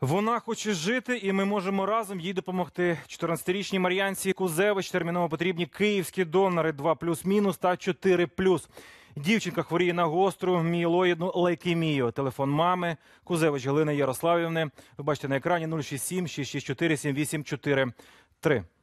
Вона хоче жити, і ми можемо разом їй допомогти. 14-річній Мар'янці Кузевич терміново потрібні київські донори 2 плюс-мінус та 4 плюс. Дівчинка хворіє на гостру мієлоїдну лейкемію. Телефон мами Кузевич Галини Ярославівни. Ви бачите на екрані 067 664 784 3.